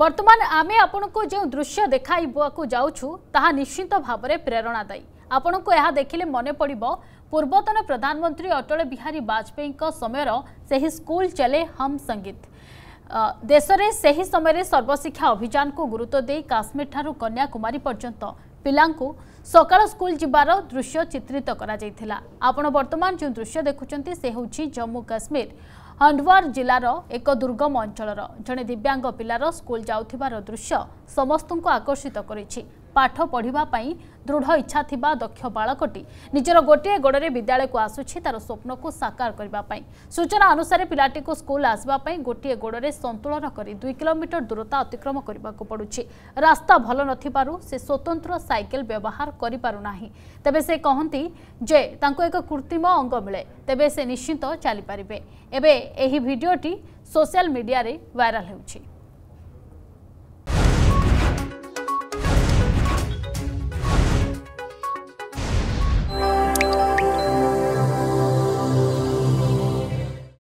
ବର୍ତ୍ତମାନ ଆମେ ଆପଣଙ୍କୁ ଯେଉଁ ଦୃଶ୍ୟ ଦେଖାଇବାକୁ ଯାଉଛୁ ତାହା ନିଶ୍ଚିତ ଭାବରେ ପ୍ରେରଣାଦାୟୀ ଆପଣଙ୍କୁ ଏହା ଦେଖିଲେ ମନେ ପଡ଼ିବ ପୂର୍ବତନ ପ୍ରଧାନମନ୍ତ୍ରୀ ଅଟଳ ବିହାରୀ ବାଜପେୟୀଙ୍କ ସମୟର ସେହି ସ୍କୁଲ ଚାଲେ ହମ୍ ସଙ୍ଗୀତ ଦେଶରେ ସେହି ସମୟରେ ସର୍ବଶିକ୍ଷା ଅଭିଯାନକୁ ଗୁରୁତ୍ୱ ଦେଇ କାଶ୍ମୀରଠାରୁ କନ୍ୟାକୁମାରୀ ପର୍ଯ୍ୟନ୍ତ ପିଲାଙ୍କୁ ସକାଳ ସ୍କୁଲ ଯିବାର ଦୃଶ୍ୟ ଚିତ୍ରିତ କରାଯାଇଥିଲା ଆପଣ ବର୍ତ୍ତମାନ ଯେଉଁ ଦୃଶ୍ୟ ଦେଖୁଛନ୍ତି ସେ ହେଉଛି ଜମ୍ମୁ କାଶ୍ମୀର ହଣ୍ଡୱାର ଜିଲ୍ଲାର ଏକ ଦୁର୍ଗମ ଅଞ୍ଚଳର ଜଣେ ଦିବ୍ୟାଙ୍ଗ ପିଲାର ସ୍କୁଲ ଯାଉଥିବାର ଦୃଶ୍ୟ ସମସ୍ତଙ୍କୁ ଆକର୍ଷିତ କରିଛି पाठ पढ़ापी दृढ़ इच्छा थिबा दक्ष बाड़कटी निजर गोटे गोड़े विद्यालय को आसुच्छी तार स्वप्न को साकार करने सूचना अनुसार पिलाटी को स्कूल आसवापी गोटे गोड़े संतुलन कर दुई कोमीटर दूरता अतिक्रम करने को पड़ी रास्ता भल न से स्वतंत्र सैकेल व्यवहार करना तेरे से कहती एक कृत्रिम अंग मिले तेज से निश्चिंत चली पारे एवं भिडटी सोशियाल मीडिया वायराल हो